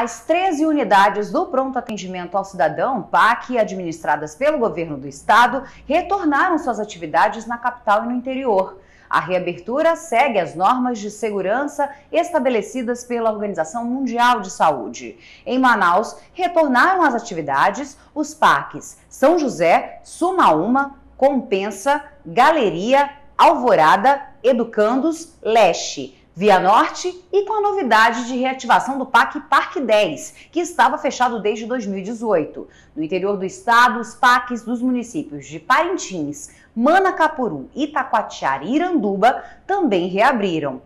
As 13 unidades do Pronto Atendimento ao Cidadão, PAC, administradas pelo governo do estado, retornaram suas atividades na capital e no interior. A reabertura segue as normas de segurança estabelecidas pela Organização Mundial de Saúde. Em Manaus, retornaram às atividades os parques São José, Sumauma, Compensa, Galeria, Alvorada, Educandos, Leste, Via Norte e com a novidade de reativação do PAC Parque 10, que estava fechado desde 2018. No interior do estado, os PACs dos municípios de Parintins, Manacapuru, Itacoatiara e Iranduba também reabriram.